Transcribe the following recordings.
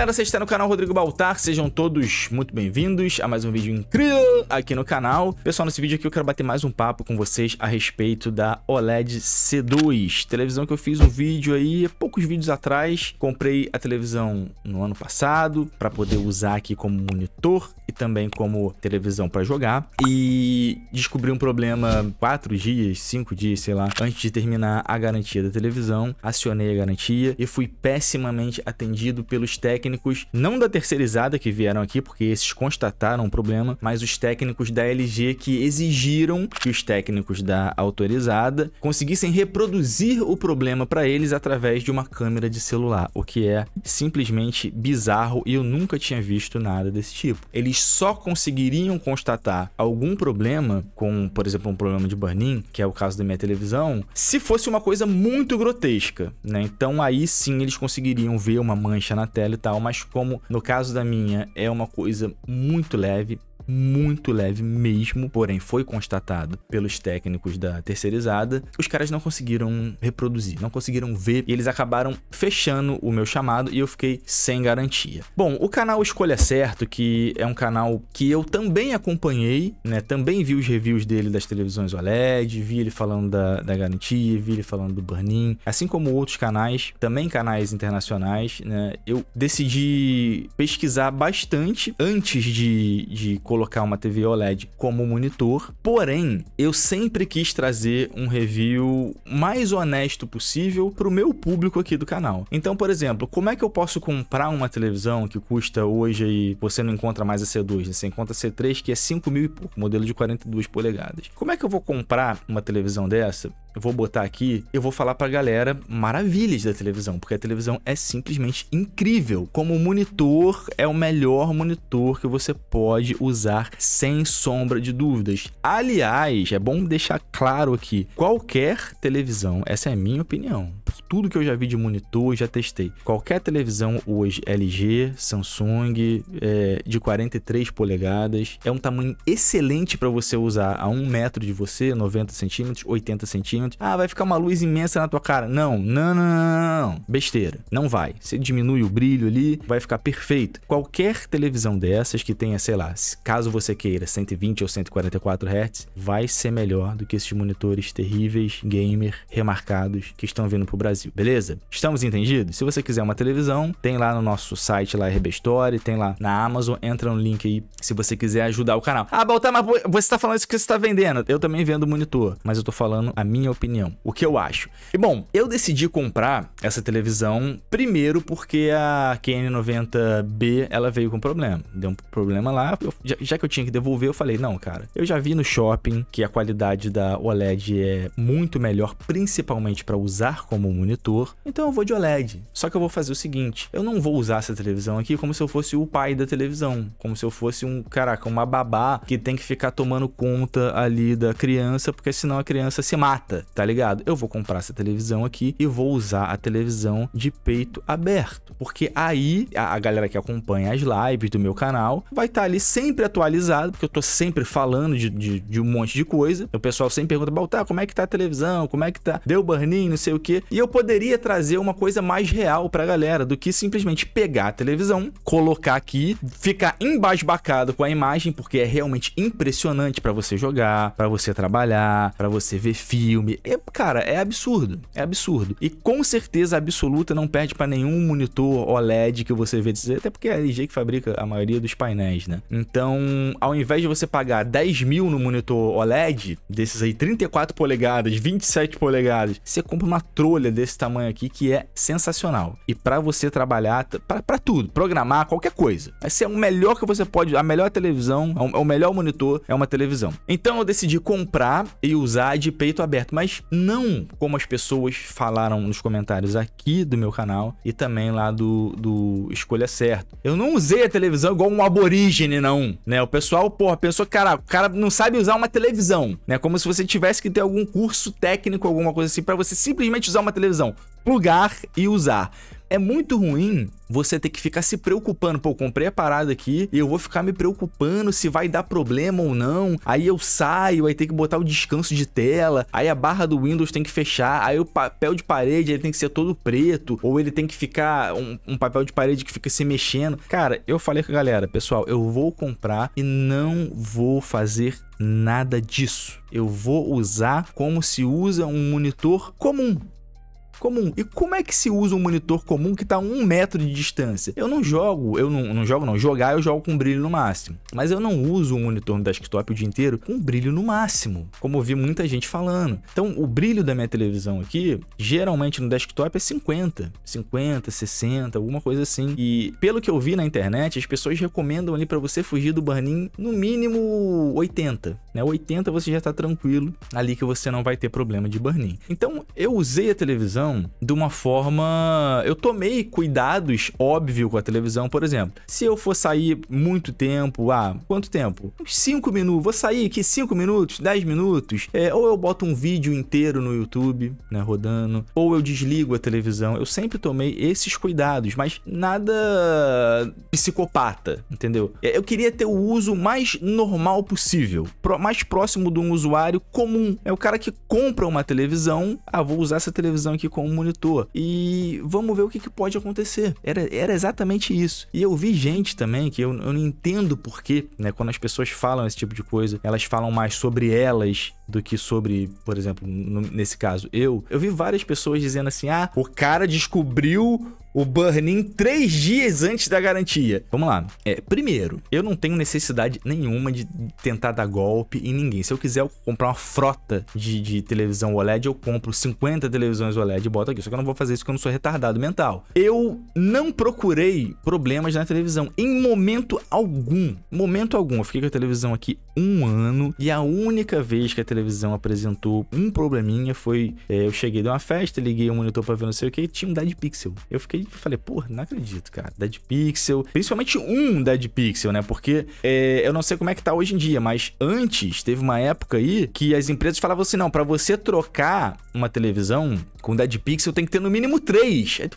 galera, você está no canal Rodrigo Baltar, sejam todos muito bem-vindos a mais um vídeo incrível aqui no canal. Pessoal, nesse vídeo aqui eu quero bater mais um papo com vocês a respeito da OLED C2, televisão que eu fiz um vídeo aí poucos vídeos atrás. Comprei a televisão no ano passado para poder usar aqui como monitor e também como televisão para jogar e descobri um problema 4 dias, 5 dias, sei lá, antes de terminar a garantia da televisão. Acionei a garantia e fui pessimamente atendido pelos técnicos técnicos, não da terceirizada que vieram aqui, porque esses constataram um problema, mas os técnicos da LG que exigiram que os técnicos da autorizada conseguissem reproduzir o problema para eles através de uma câmera de celular, o que é simplesmente bizarro e eu nunca tinha visto nada desse tipo. Eles só conseguiriam constatar algum problema, com, por exemplo, um problema de burn-in, que é o caso da minha televisão, se fosse uma coisa muito grotesca, né? Então aí sim eles conseguiriam ver uma mancha na tela e tal, mas como no caso da minha é uma coisa muito leve, muito leve mesmo, porém foi constatado pelos técnicos da terceirizada, os caras não conseguiram reproduzir, não conseguiram ver e eles acabaram fechando o meu chamado e eu fiquei sem garantia. Bom, o canal Escolha Certo, que é um canal que eu também acompanhei, né, também vi os reviews dele das televisões OLED, vi ele falando da, da garantia, vi ele falando do burn-in, assim como outros canais, também canais internacionais, né, eu decidi pesquisar bastante antes de, de colocar colocar uma TV OLED como monitor, porém, eu sempre quis trazer um review mais honesto possível para o meu público aqui do canal. Então, por exemplo, como é que eu posso comprar uma televisão que custa hoje e você não encontra mais a C2, né? você encontra a C3 que é 5 mil e pouco, modelo de 42 polegadas. Como é que eu vou comprar uma televisão dessa eu vou botar aqui, eu vou falar pra galera maravilhas da televisão, porque a televisão é simplesmente incrível. Como monitor, é o melhor monitor que você pode usar sem sombra de dúvidas. Aliás, é bom deixar claro aqui, qualquer televisão, essa é a minha opinião, tudo que eu já vi de monitor, já testei. Qualquer televisão hoje, LG, Samsung, é, de 43 polegadas, é um tamanho excelente para você usar a um metro de você, 90 centímetros, 80 centímetros. Ah, vai ficar uma luz imensa na tua cara. Não, não, não, não, não. Besteira. Não vai. Você diminui o brilho ali, vai ficar perfeito. Qualquer televisão dessas que tenha, sei lá, caso você queira 120 ou 144 Hz, vai ser melhor do que esses monitores terríveis, gamer, remarcados, que estão vindo pro Brasil, beleza? Estamos entendidos? Se você quiser uma televisão, tem lá no nosso site lá RB Story, tem lá na Amazon, entra no link aí se você quiser ajudar o canal. Ah, Baltar, mas você tá falando isso que você tá vendendo. Eu também vendo monitor, mas eu tô falando a minha opinião, o que eu acho. E bom, eu decidi comprar essa televisão primeiro porque a QN90B ela veio com problema. Deu um problema lá, eu, já, já que eu tinha que devolver, eu falei, não, cara, eu já vi no shopping que a qualidade da OLED é muito melhor, principalmente para usar como monitor, então eu vou de OLED. Só que eu vou fazer o seguinte, eu não vou usar essa televisão aqui como se eu fosse o pai da televisão, como se eu fosse um, caraca, uma babá que tem que ficar tomando conta ali da criança, porque senão a criança se mata, tá ligado? Eu vou comprar essa televisão aqui e vou usar a televisão de peito aberto, porque aí a, a galera que acompanha as lives do meu canal vai estar tá ali sempre atualizado, porque eu tô sempre falando de, de, de um monte de coisa. O pessoal sempre pergunta, Baltar, como é que tá a televisão? Como é que tá? Deu burn-in, não sei o quê. E eu poderia trazer uma coisa mais real pra galera do que simplesmente pegar a televisão, colocar aqui, ficar embasbacado com a imagem, porque é realmente impressionante para você jogar, para você trabalhar, para você ver filme. É, cara, é absurdo. É absurdo. E com certeza absoluta não perde para nenhum monitor OLED que você vê dizer, até porque é a LG que fabrica a maioria dos painéis, né? Então, ao invés de você pagar 10 mil no monitor OLED, desses aí 34 polegadas, 27 polegadas, você compra uma trolha folha desse tamanho aqui que é sensacional. E para você trabalhar, para tudo, programar qualquer coisa. Esse é o melhor que você pode, a melhor televisão, é, é o melhor monitor é uma televisão. Então eu decidi comprar e usar de peito aberto, mas não como as pessoas falaram nos comentários aqui do meu canal e também lá do, do Escolha Certo. Eu não usei a televisão igual um aborígene, não, né? O pessoal, porra, pensou, cara, o cara não sabe usar uma televisão, né? Como se você tivesse que ter algum curso técnico, alguma coisa assim, para você simplesmente usar uma uma televisão, plugar e usar. É muito ruim você ter que ficar se preocupando, pô, comprei a parada aqui e eu vou ficar me preocupando se vai dar problema ou não. Aí eu saio, aí tem que botar o descanso de tela, aí a barra do Windows tem que fechar, aí o papel de parede ele tem que ser todo preto, ou ele tem que ficar um, um papel de parede que fica se mexendo. Cara, eu falei com a galera, pessoal, eu vou comprar e não vou fazer nada disso. Eu vou usar como se usa um monitor comum comum. E como é que se usa um monitor comum que está a um metro de distância? Eu não jogo, eu não, não jogo não, jogar eu jogo com brilho no máximo. Mas eu não uso um monitor no desktop o dia inteiro com brilho no máximo, como eu vi muita gente falando. Então o brilho da minha televisão aqui, geralmente no desktop é 50, 50, 60, alguma coisa assim. E pelo que eu vi na internet, as pessoas recomendam ali para você fugir do burn-in no mínimo 80, né? 80 você já está tranquilo ali que você não vai ter problema de burn-in. Então eu usei a televisão televisão de uma forma. Eu tomei cuidados óbvio com a televisão, por exemplo. Se eu for sair muito tempo, ah, quanto tempo? Uns 5 minutos. Vou sair aqui 5 minutos, 10 minutos. É, ou eu boto um vídeo inteiro no YouTube, né, rodando. Ou eu desligo a televisão. Eu sempre tomei esses cuidados, mas nada psicopata, entendeu? É, eu queria ter o uso mais normal possível, mais próximo de um usuário comum. É o cara que compra uma televisão. Ah, vou usar essa televisão aqui Com com um monitor. E vamos ver o que, que pode acontecer. Era, era exatamente isso. E eu vi gente também que eu, eu não entendo porquê, né? Quando as pessoas falam esse tipo de coisa, elas falam mais sobre elas do que sobre, por exemplo, nesse caso, eu. Eu vi várias pessoas dizendo assim: ah, o cara descobriu o burn-in três dias antes da garantia. Vamos lá. É, primeiro, eu não tenho necessidade nenhuma de tentar dar golpe em ninguém. Se eu quiser eu comprar uma frota de, de, televisão OLED, eu compro 50 televisões OLED e boto aqui. Só que eu não vou fazer isso porque eu não sou retardado mental. Eu não procurei problemas na televisão em momento algum. Momento algum. Eu fiquei com a televisão aqui um ano e a única vez que a televisão televisão apresentou um probleminha, foi... É, eu cheguei de uma festa, liguei o monitor pra ver não sei o que, tinha um Dead Pixel. Eu fiquei, falei, porra, não acredito, cara. Dead Pixel, principalmente um Dead Pixel, né? Porque é, eu não sei como é que tá hoje em dia, mas antes teve uma época aí que as empresas falavam assim, não, para você trocar uma televisão com Dead Pixel tem que ter no mínimo três. Aí tu,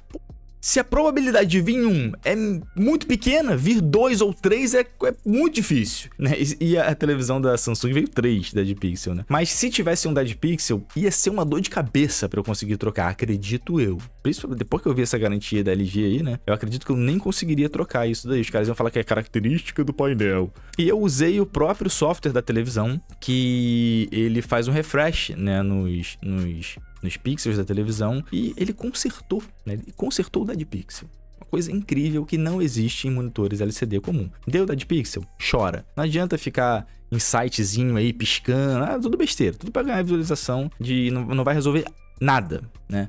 se a probabilidade de vir um é muito pequena, vir dois ou três é, é muito difícil, né? E, e a televisão da Samsung veio três Dead Pixel, né? Mas se tivesse um Dead Pixel, ia ser uma dor de cabeça para eu conseguir trocar, acredito eu. Principalmente depois que eu vi essa garantia da LG aí, né? Eu acredito que eu nem conseguiria trocar isso daí. Os caras iam falar que é característica do painel. E eu usei o próprio software da televisão, que ele faz um refresh, né? Nos, nos nos pixels da televisão e ele consertou, né? ele consertou o Dead Pixel uma coisa incrível que não existe em monitores LCD comum. Deu da de pixel? Chora. Não adianta ficar em sitezinho aí piscando, ah, tudo besteira, tudo para ganhar visualização de não vai resolver nada, né?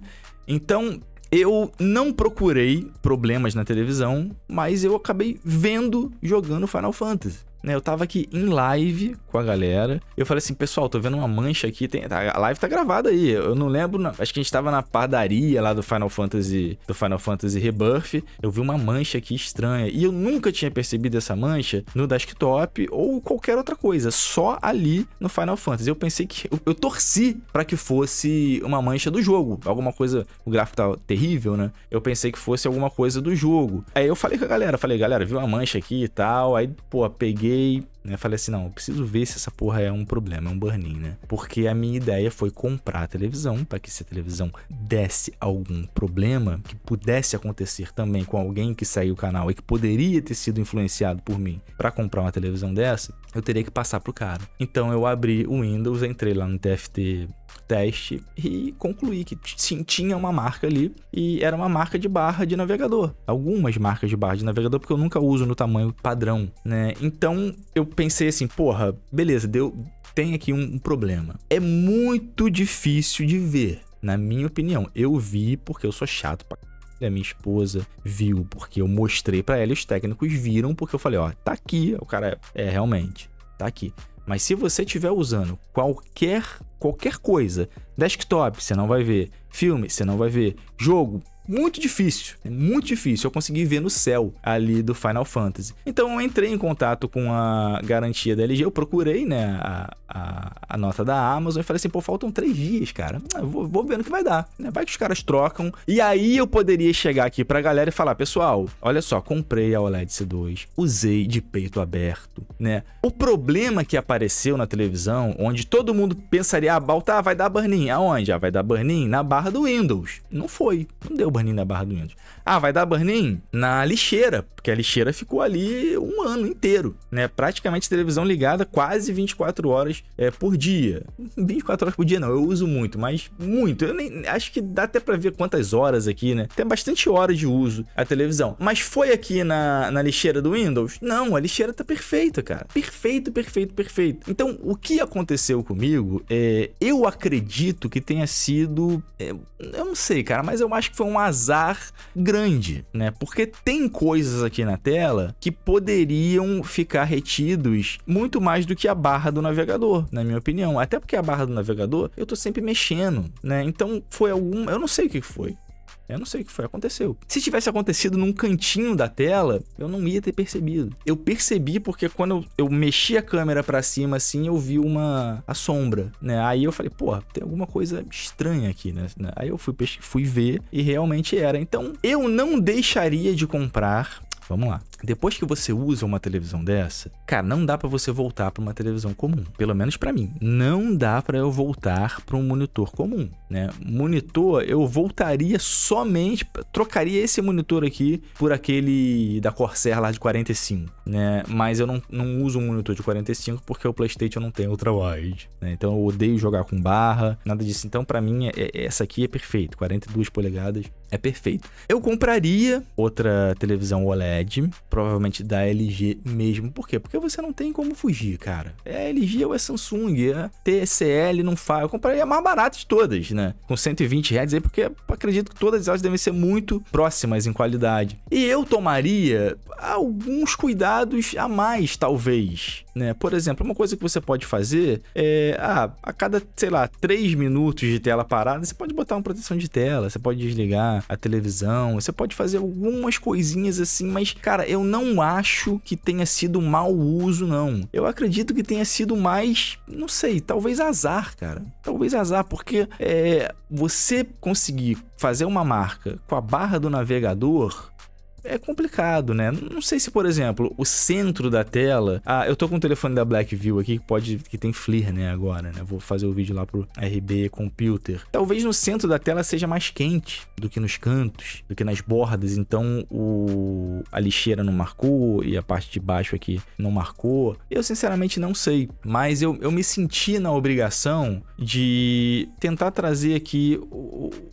Então, eu não procurei problemas na televisão, mas eu acabei vendo jogando Final Fantasy né? Eu tava aqui em live com a galera. Eu falei assim, pessoal, tô vendo uma mancha aqui. Tem... Tá, a live tá gravada aí. Eu não lembro. Não. Acho que a gente tava na padaria lá do Final Fantasy. Do Final Fantasy Rebirth. Eu vi uma mancha aqui estranha. E eu nunca tinha percebido essa mancha no desktop ou qualquer outra coisa. Só ali no Final Fantasy. Eu pensei que. Eu, eu torci para que fosse uma mancha do jogo. Alguma coisa. O gráfico tá terrível, né? Eu pensei que fosse alguma coisa do jogo. Aí eu falei com a galera, falei, galera, viu uma mancha aqui e tal. Aí, pô, peguei olhei, né, falei assim, não, eu preciso ver se essa porra é um problema, é um burn-in, né? Porque a minha ideia foi comprar a televisão, para que se a televisão desse algum problema, que pudesse acontecer também com alguém que saiu o canal e que poderia ter sido influenciado por mim para comprar uma televisão dessa, eu teria que passar pro cara. Então eu abri o Windows, entrei lá no TFT teste e concluí que sim, tinha uma marca ali e era uma marca de barra de navegador. Algumas marcas de barra de navegador, porque eu nunca uso no tamanho padrão, né? Então eu pensei assim, porra, beleza, deu, tem aqui um, um problema. É muito difícil de ver, na minha opinião. Eu vi porque eu sou chato pra a minha esposa viu, porque eu mostrei para ela, os técnicos viram, porque eu falei, ó, tá aqui, o cara é, é realmente, tá aqui. Mas se você estiver usando qualquer qualquer coisa, desktop, você não vai ver, Filme, você não vai ver. Jogo, muito difícil, né? muito difícil. Eu consegui ver no céu ali do Final Fantasy. Então eu entrei em contato com a garantia da LG, eu procurei, né, a, a, a nota da Amazon e falei assim, pô, faltam três dias, cara. Ah, vou, vou vendo o que vai dar, né? Vai que os caras trocam. E aí eu poderia chegar aqui pra galera e falar, pessoal, olha só, comprei a OLED C2, usei de peito aberto, né? O problema que apareceu na televisão, onde todo mundo pensaria, ah, Balta, vai dar burn-in. Aonde? Ah, vai dar burn-in? Na barra barra do Windows. Não foi. Não deu burn-in na barra do Windows. Ah, vai dar burn-in na lixeira, porque a lixeira ficou ali um ano inteiro, né? Praticamente televisão ligada quase 24 horas é, por dia. 24 horas por dia não, eu uso muito, mas muito. Eu nem, acho que dá até para ver quantas horas aqui, né? Tem bastante horas de uso a televisão. Mas foi aqui na, na lixeira do Windows? Não, a lixeira tá perfeita, cara. Perfeito, perfeito, perfeito. Então, o que aconteceu comigo é, eu acredito que tenha sido é, eu não sei, cara, mas eu acho que foi um azar grande, né? Porque tem coisas aqui na tela que poderiam ficar retidos muito mais do que a barra do navegador, na minha opinião. Até porque a barra do navegador eu tô sempre mexendo, né? Então foi algum, eu não sei o que foi. Eu não sei o que foi, aconteceu. Se tivesse acontecido num cantinho da tela, eu não ia ter percebido. Eu percebi porque quando eu, eu mexi a câmera para cima assim, eu vi uma a sombra, né? Aí eu falei, porra, tem alguma coisa estranha aqui, né? né? Aí eu fui fui ver e realmente era. Então, eu não deixaria de comprar Vamos lá. Depois que você usa uma televisão dessa, cara, não dá para você voltar para uma televisão comum, pelo menos para mim. Não dá para eu voltar para um monitor comum, né? Monitor, eu voltaria somente trocaria esse monitor aqui por aquele da Corsair lá de 45, né? Mas eu não, não uso um monitor de 45 porque o PlayStation não tem ultra wide, né? Então eu odeio jogar com barra, nada disso. Então para mim é, é, essa aqui é perfeito, 42 polegadas é perfeito. Eu compraria outra televisão OLED provavelmente da LG mesmo. Por quê? Porque você não tem como fugir, cara. É LG ou é Samsung, é TCL, não faz. Eu comprei a mais barata de todas, né? Com 120 reais aí, é porque acredito que todas elas devem ser muito próximas em qualidade. E eu tomaria alguns cuidados a mais, talvez né? Por exemplo, uma coisa que você pode fazer é, ah, a cada, sei lá, 3 minutos de tela parada, você pode botar uma proteção de tela, você pode desligar a televisão, você pode fazer algumas coisinhas assim, mas, cara, eu não acho que tenha sido mau uso, não. Eu acredito que tenha sido mais, não sei, talvez azar, cara. Talvez azar, porque é, você conseguir fazer uma marca com a barra do navegador é complicado, né? Não sei se, por exemplo, o centro da tela. Ah, eu tô com o telefone da Blackview aqui que pode. que tem FLIR, né? Agora, né? Vou fazer o vídeo lá pro RB Computer. Talvez no centro da tela seja mais quente do que nos cantos, do que nas bordas. Então o a lixeira não marcou e a parte de baixo aqui não marcou. Eu sinceramente não sei, mas eu, eu me senti na obrigação de tentar trazer aqui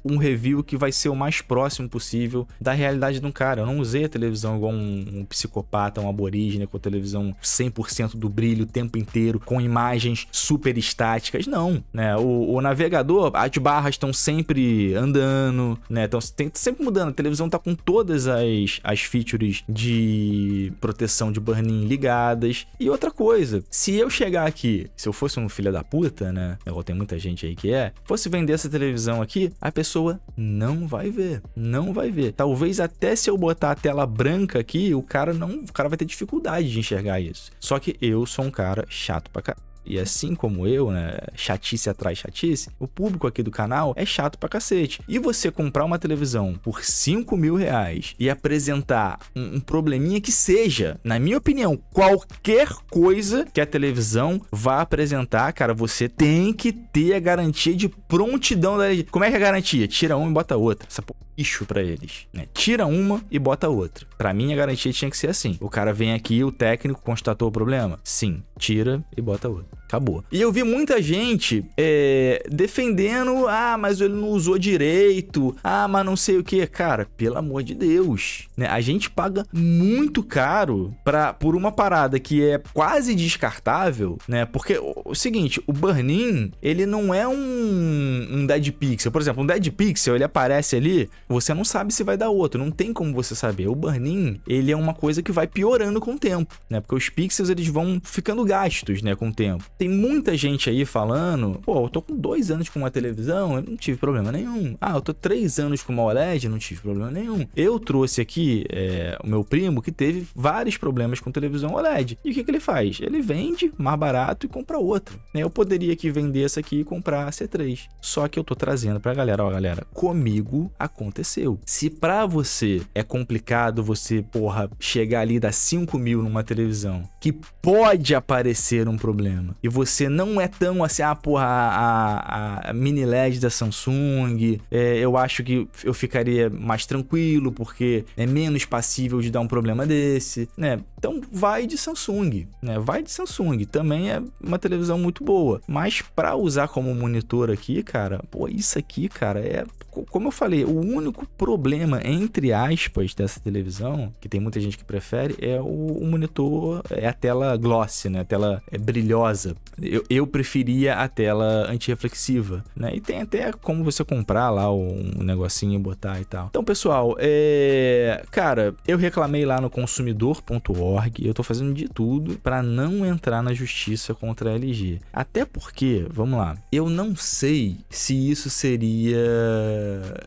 um review que vai ser o mais próximo possível da realidade de um cara. Eu não usei a televisão igual um, um psicopata, um aborígene, com a televisão 100% do brilho o tempo inteiro, com imagens super estáticas. Não, né? O, o navegador, as barras estão sempre andando, né? Estão sempre mudando. A televisão tá com todas as, as features de proteção de burn-in ligadas. E outra coisa, se eu chegar aqui, se eu fosse um filho da puta, né? Igual tem muita gente aí que é, fosse vender essa televisão aqui, a pessoa não vai ver. Não vai ver. Talvez até se eu botar a tela branca aqui, o cara não, o cara vai ter dificuldade de enxergar isso. Só que eu sou um cara chato pra caralho. E assim como eu, né? Chatice atrás chatice, o público aqui do canal é chato pra cacete. E você comprar uma televisão por 5 mil reais e apresentar um, um, probleminha que seja, na minha opinião, qualquer coisa que a televisão vá apresentar, cara, você tem que ter a garantia de prontidão da. Como é que é a garantia? Tira uma e bota outra. Essa porra lixo para eles, né? Tira uma e bota outra. Para mim a garantia tinha que ser assim. O cara vem aqui, o técnico constatou o problema? Sim, tira e bota outra. Acabou. E eu vi muita gente é, defendendo, ah, mas ele não usou direito, ah, mas não sei o que. Cara, pelo amor de Deus, né? A gente paga muito caro pra, por uma parada que é quase descartável, né? Porque o, o seguinte, o Burn-In, ele não é um, um Dead Pixel. Por exemplo, um Dead Pixel, ele aparece ali, você não sabe se vai dar outro, não tem como você saber. O Burn-In, ele é uma coisa que vai piorando com o tempo, né? Porque os pixels, eles vão ficando gastos, né, com o tempo. Tem muita gente aí falando, pô, eu tô com dois anos com uma televisão, eu não tive problema nenhum. Ah, eu tô três anos com uma OLED, não tive problema nenhum. Eu trouxe aqui é, o meu primo que teve vários problemas com televisão OLED. E o que, que ele faz? Ele vende mais barato e compra outra. Né? Eu poderia aqui vender essa aqui e comprar a C3. Só que eu tô trazendo pra galera, ó, galera, comigo aconteceu. Se pra você é complicado você, porra, chegar ali e dar 5 mil numa televisão, que pode aparecer um problema, e você não é tão assim, ah, porra, a, a, a mini LED da Samsung, é, eu acho que eu ficaria mais tranquilo, porque é menos passível de dar um problema desse, né? Então vai de Samsung, né? Vai de Samsung, também é uma televisão muito boa. Mas para usar como monitor aqui, cara, pô, isso aqui, cara, é como eu falei, o único problema entre aspas dessa televisão, que tem muita gente que prefere, é o, o monitor, é a tela glossy, né? A tela é brilhosa, eu, eu, preferia a tela antirreflexiva, né? E tem até como você comprar lá um negocinho e botar e tal. Então, pessoal, é... cara, eu reclamei lá no consumidor.org, eu tô fazendo de tudo para não entrar na justiça contra a LG. Até porque, vamos lá, eu não sei se isso seria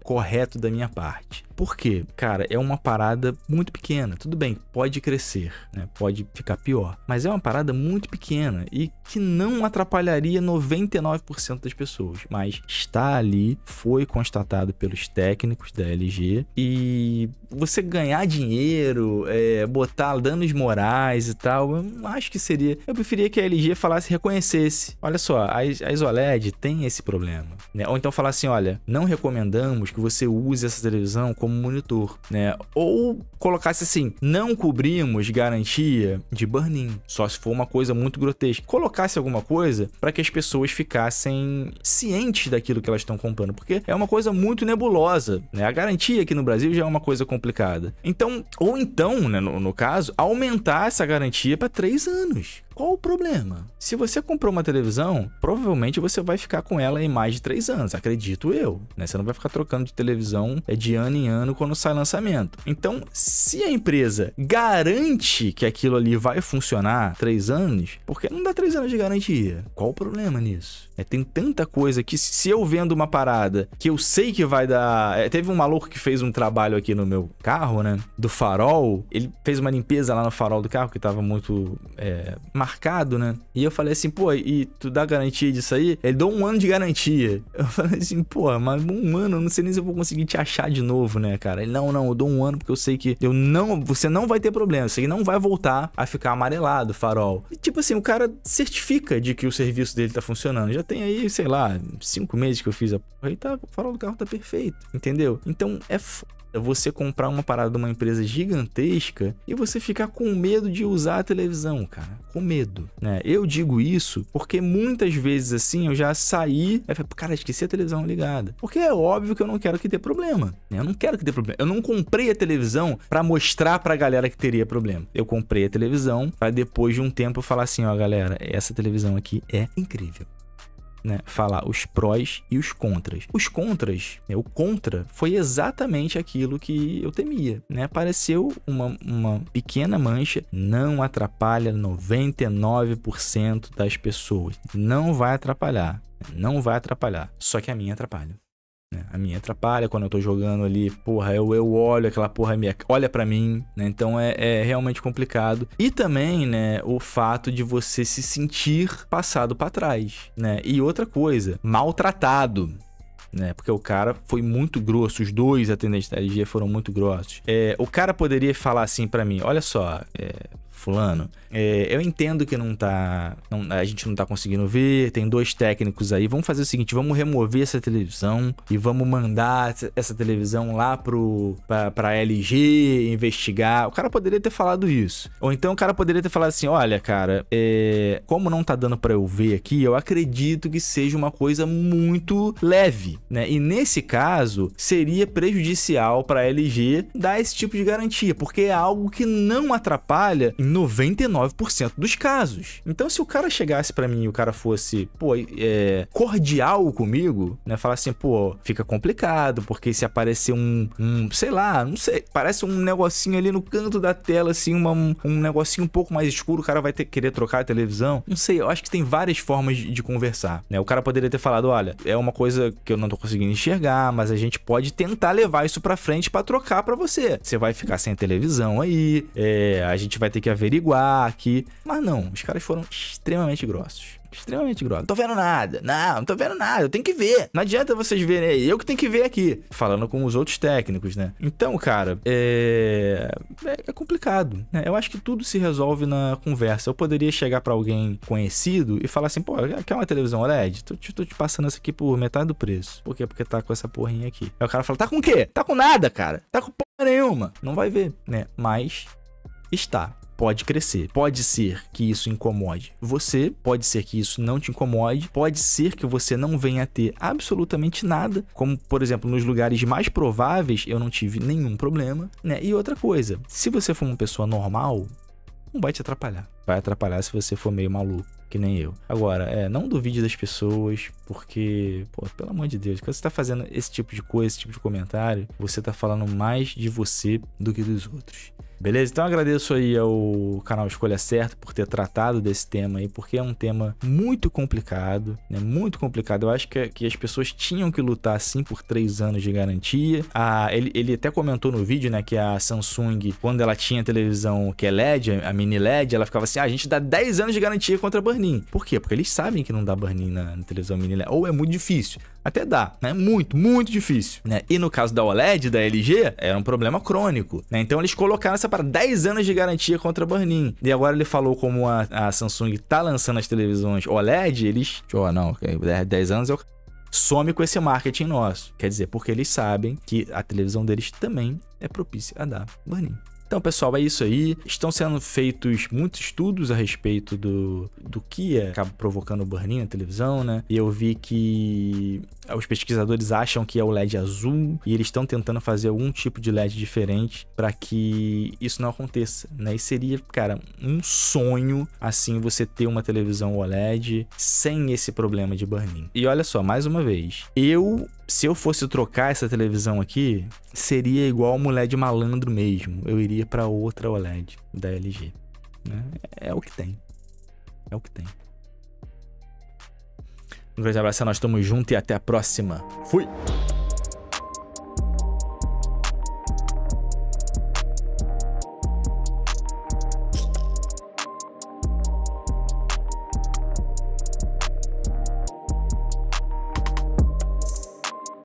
correto da minha parte. Por quê? cara, é uma parada muito pequena. Tudo bem, pode crescer, né? Pode ficar pior, mas é uma parada muito pequena e que não atrapalharia 99% das pessoas, mas está ali, foi constatado pelos técnicos da LG e você ganhar dinheiro, é, botar danos morais e tal, eu acho que seria. Eu preferia que a LG falasse, reconhecesse. Olha só, a, a ISOLED tem esse problema, né? Ou então falar assim, olha, não recomendamos que você use essa televisão como monitor, né? Ou colocasse assim, não cobrimos garantia de burn-in, só se for uma coisa muito grotesca. Colocar lançasse alguma coisa para que as pessoas ficassem cientes daquilo que elas estão comprando, porque é uma coisa muito nebulosa, né? A garantia aqui no Brasil já é uma coisa complicada. Então, ou então, né, no, no caso, aumentar essa garantia para três anos. Qual o problema? Se você comprou uma televisão, provavelmente você vai ficar com ela em mais de três anos, acredito eu. Né? Você não vai ficar trocando de televisão é, de ano em ano quando sai lançamento. Então, se a empresa garante que aquilo ali vai funcionar três anos, por que não dá três anos de garantia? Qual o problema nisso? É, tem tanta coisa que se eu vendo uma parada que eu sei que vai dar. É, teve um maluco que fez um trabalho aqui no meu carro, né? Do farol. Ele fez uma limpeza lá no farol do carro que tava muito é, marcado, né? E eu falei assim, pô, e tu dá garantia disso aí? Ele deu um ano de garantia. Eu falei assim, pô, mas um ano, eu não sei nem se eu vou conseguir te achar de novo, né, cara? Ele, não, não, eu dou um ano porque eu sei que eu não. Você não vai ter problema. Isso aqui não vai voltar a ficar amarelado o farol. E tipo assim, o cara certifica de que o serviço dele tá funcionando. Já tem aí, sei lá, cinco meses que eu fiz a porra e tá, o farol do carro tá perfeito, entendeu? Então é foda você comprar uma parada de uma empresa gigantesca e você ficar com medo de usar a televisão, cara. Com medo, né? Eu digo isso porque muitas vezes assim eu já saí, aí falei, cara, esqueci a televisão ligada. Porque é óbvio que eu não quero que dê problema, né? Eu não quero que dê problema. Eu não comprei a televisão para mostrar pra galera que teria problema. Eu comprei a televisão para depois de um tempo eu falar assim, ó, galera, essa televisão aqui é incrível né, falar os prós e os contras. Os contras, né, o contra, foi exatamente aquilo que eu temia, né? Pareceu uma, uma pequena mancha, não atrapalha 99% das pessoas. Não vai atrapalhar. Né, não vai atrapalhar. Só que a minha atrapalha. Né? A minha atrapalha quando eu tô jogando ali, porra, eu, eu olho aquela porra, é minha, olha para mim, né? Então é, é realmente complicado. E também, né, o fato de você se sentir passado para trás, né? E outra coisa, maltratado né? Porque o cara foi muito grosso, os dois atendentes da LG foram muito grossos. É, o cara poderia falar assim para mim: olha só, é, Fulano, é, eu entendo que não tá. Não, a gente não tá conseguindo ver. Tem dois técnicos aí. Vamos fazer o seguinte: vamos remover essa televisão e vamos mandar essa televisão lá pro, pra, pra LG investigar. O cara poderia ter falado isso. Ou então o cara poderia ter falado assim: olha, cara, é, como não tá dando para eu ver aqui, eu acredito que seja uma coisa muito leve, né? E nesse caso, seria prejudicial pra LG dar esse tipo de garantia, porque é algo que não atrapalha em 99% dos casos. Então, se o cara chegasse para mim e o cara fosse, pô, é, cordial comigo, né? Falar assim, pô, fica complicado, porque se aparecer um, um, sei lá, não sei, parece um negocinho ali no canto da tela, assim, uma, um, um negocinho um pouco mais escuro, o cara vai ter querer trocar a televisão. Não sei, eu acho que tem várias formas de, de conversar, né? O cara poderia ter falado, olha, é uma coisa que eu não tô conseguindo enxergar, mas a gente pode tentar levar isso pra frente para trocar para você. Você vai ficar sem televisão aí, é, a gente vai ter que averiguar aqui. Mas não, os caras foram extremamente grossos extremamente grossos. Não tô vendo nada. Não, não tô vendo nada. Eu tenho que ver. Não adianta vocês verem aí. Eu que tenho que ver aqui. Falando com os outros técnicos, né? Então, cara, é. É, é complicado, né? Eu acho que tudo se resolve na conversa. Eu poderia chegar para alguém conhecido e falar assim: pô, quer uma televisão OLED? Tô te, tô te passando essa aqui por metade do preço. Por quê? Porque tá com essa porrinha aqui. Aí o cara fala: tá com o quê? Tá com nada, cara. Tá com porra nenhuma. Não vai ver, né? Mas está pode crescer. Pode ser que isso incomode você, pode ser que isso não te incomode, pode ser que você não venha a ter absolutamente nada, como por exemplo, nos lugares mais prováveis eu não tive nenhum problema, né? E outra coisa, se você for uma pessoa normal, não vai te atrapalhar. Vai atrapalhar se você for meio maluco, que nem eu. Agora, é, não duvide das pessoas, porque, pô, pelo amor de Deus, quando você tá fazendo esse tipo de coisa, esse tipo de comentário, você tá falando mais de você do que dos outros. Beleza? Então agradeço aí ao canal Escolha Certa por ter tratado desse tema aí, porque é um tema muito complicado, né? Muito complicado. Eu acho que, que as pessoas tinham que lutar sim por três anos de garantia. A, ele, ele até comentou no vídeo, né, que a Samsung, quando ela tinha televisão que é LED, a mini LED, ela ficava assim: ah, a gente dá 10 anos de garantia contra burn-in. Por quê? Porque eles sabem que não dá burn-in na, na televisão mini LED, ou é muito difícil. Até dá, né? Muito, muito difícil, né? E no caso da OLED, da LG, era um problema crônico, né? Então eles colocaram essa para 10 anos de garantia contra burn-in. E agora ele falou como a, a, Samsung tá lançando as televisões OLED, eles... Oh, não, 10 anos eu some com esse marketing nosso. Quer dizer, porque eles sabem que a televisão deles também é propícia a dar burn-in. Então, pessoal, é isso aí. Estão sendo feitos muitos estudos a respeito do, do que é, acaba provocando o burn-in na televisão, né? E eu vi que os pesquisadores acham que é o LED azul e eles estão tentando fazer algum tipo de LED diferente para que isso não aconteça, né? E seria, cara, um sonho assim você ter uma televisão OLED sem esse problema de burn-in. E olha só, mais uma vez, eu se eu fosse trocar essa televisão aqui, seria igual um LED malandro mesmo. Eu iria para outra OLED da LG. Né? É o que tem. É o que tem. Um grande abraço, nós estamos juntos e até a próxima. Fui!